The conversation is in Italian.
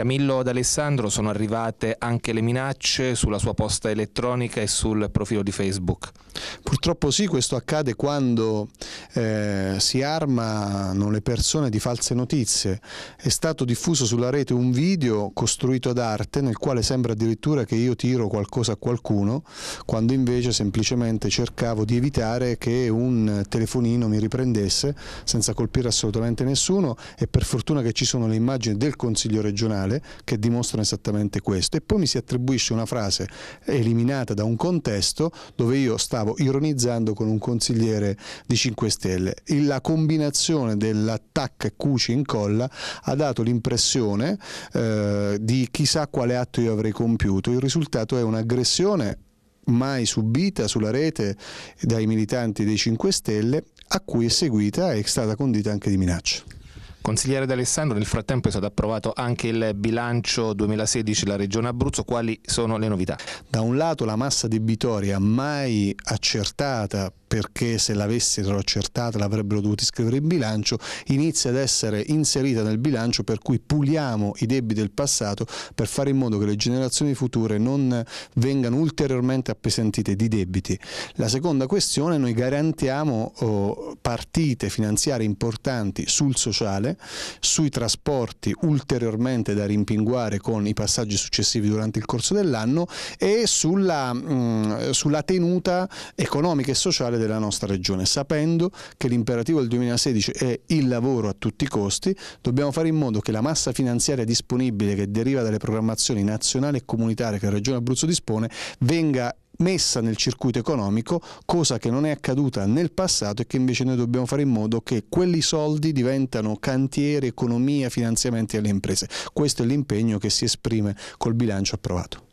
Camillo D'Alessandro sono arrivate anche le minacce sulla sua posta elettronica e sul profilo di Facebook. Purtroppo sì, questo accade quando eh, si armano le persone di false notizie. È stato diffuso sulla rete un video costruito ad arte nel quale sembra addirittura che io tiro qualcosa a qualcuno, quando invece semplicemente cercavo di evitare che un telefonino mi riprendesse senza colpire assolutamente nessuno e per fortuna che ci sono le immagini del Consiglio regionale testuale che dimostrano esattamente questo e poi mi si attribuisce una frase eliminata da un contesto dove io stavo ironizzando con un consigliere di 5 Stelle. La combinazione dell'attacco e cuci incolla ha dato l'impressione eh, di chissà quale atto io avrei compiuto. Il risultato è un'aggressione mai subita sulla rete dai militanti dei 5 Stelle, a cui è seguita e è stata condita anche di minacce. Consigliere D'Alessandro, nel frattempo è stato approvato anche il bilancio 2016 della Regione Abruzzo, quali sono le novità? Da un lato la massa debitoria mai accertata perché se l'avessero accertata l'avrebbero dovuto iscrivere in bilancio, inizia ad essere inserita nel bilancio per cui puliamo i debiti del passato per fare in modo che le generazioni future non vengano ulteriormente appesantite di debiti. La seconda questione, noi garantiamo oh, partite finanziarie importanti sul sociale stradale, sui trasporti ulteriormente da rimpinguare con i passaggi successivi durante il corso dell'anno e sulla, mh, mm, sulla tenuta economica e sociale della nostra regione, sapendo che l'imperativo del 2016 è il lavoro a tutti i costi, dobbiamo fare in modo che la massa finanziaria disponibile che deriva dalle programmazioni nazionali e comunitarie che la Regione Abruzzo dispone venga messa nel circuito economico, cosa che non è accaduta nel passato e che invece noi dobbiamo fare in modo che quelli soldi diventano cantiere, economia, finanziamenti alle imprese. Questo è l'impegno che si esprime col bilancio approvato.